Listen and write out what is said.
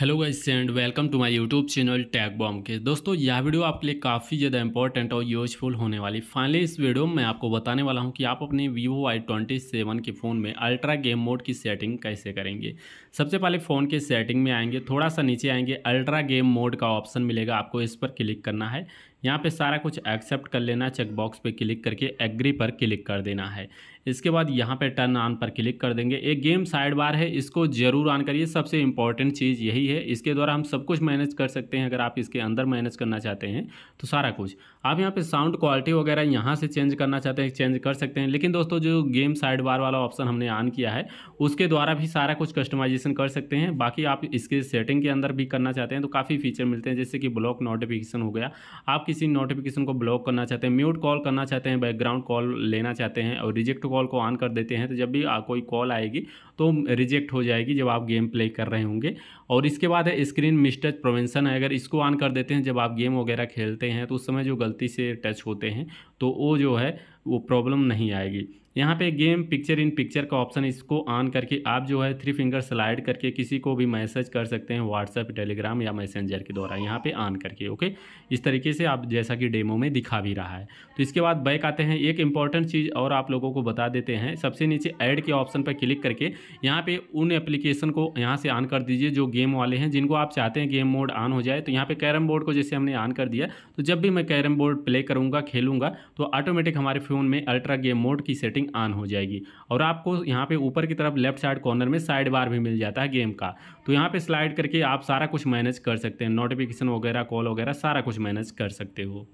hello guys and welcome to my YouTube channel tag bomb के दोस्तों यह video आपके लिए काफ़ी ज़्यादा इंपॉर्टेंट और यूजफुल होने वाली फाइनली इस वीडियो में मैं आपको बताने वाला हूं कि आप अपने वीवो आई ट्वेंटी सेवन के फ़ोन में अल्ट्रा गेम मोड की सेटिंग कैसे करेंगे सबसे पहले फ़ोन के सेटिंग में आएंगे थोड़ा सा नीचे आएंगे अल्ट्रा गेम मोड का ऑप्शन मिलेगा आपको इस पर क्लिक करना है यहाँ पे सारा कुछ एक्सेप्ट कर लेना चेकबॉक्स पे क्लिक करके एग्री पर क्लिक कर देना है इसके बाद यहाँ पे टर्न ऑन पर क्लिक कर देंगे एक गेम साइड बार है इसको ज़रूर ऑन करिए सबसे इंपॉर्टेंट चीज़ यही है इसके द्वारा हम सब कुछ मैनेज कर सकते हैं अगर आप इसके अंदर मैनेज करना चाहते हैं तो सारा कुछ आप यहाँ पे साउंड क्वालिटी वगैरह यहाँ से चेंज करना चाहते हैं चेंज कर सकते हैं लेकिन दोस्तों जो गेम साइड बार वाला ऑप्शन हमने ऑन किया है उसके द्वारा भी सारा कुछ कस्टमाइजेशन कर सकते हैं बाकी आप इसके सेटिंग के अंदर भी करना चाहते हैं तो काफ़ी फीचर मिलते हैं जैसे कि ब्लॉक नोटिफिकेशन हो गया आपकी किसी नोटिफिकेशन को ब्लॉक करना चाहते हैं म्यूट कॉल करना चाहते हैं बैकग्राउंड कॉल लेना चाहते हैं और रिजेक्ट कॉल को ऑन कर देते हैं तो जब भी कोई कॉल आएगी तो रिजेक्ट हो जाएगी जब आप गेम प्ले कर रहे होंगे और इसके बाद है स्क्रीन मिस्टच प्रोवेंशन है अगर इसको ऑन कर देते हैं जब आप गेम वगैरह खेलते हैं तो उस समय जो गलती से टच होते हैं तो वो जो है वो प्रॉब्लम नहीं आएगी यहाँ पे गेम पिक्चर इन पिक्चर का ऑप्शन इसको ऑन करके आप जो है थ्री फिंगर स्लाइड करके किसी को भी मैसेज कर सकते हैं व्हाट्सएप टेलीग्राम या मैसेंजर के द्वारा यहाँ पे ऑन करके ओके इस तरीके से आप जैसा कि डेमो में दिखा भी रहा है तो इसके बाद बैक आते हैं एक इंपॉर्टेंट चीज़ और आप लोगों को बता देते हैं सबसे नीचे ऐड के ऑप्शन पर क्लिक करके यहाँ पर उन एप्लीकेशन को यहाँ से ऑन कर दीजिए जो गेम वाले हैं जिनको आप चाहते हैं गेम मोड ऑन हो जाए तो यहाँ पर कैरम बोर्ड को जैसे हमने ऑन कर दिया तो जब भी मैं कैरम बोर्ड प्ले करूँगा खेलूँगा तो ऑटोमेटिक हमारे फ़ोन में अल्ट्रा गेम मोड की सेटिंग ऑन हो जाएगी और आपको यहाँ पे ऊपर की तरफ लेफ्ट साइड कॉर्नर में साइड बार भी मिल जाता है गेम का तो यहाँ पे स्लाइड करके आप सारा कुछ मैनेज कर सकते हैं नोटिफिकेशन वगैरह कॉल वगैरह सारा कुछ मैनेज कर सकते हो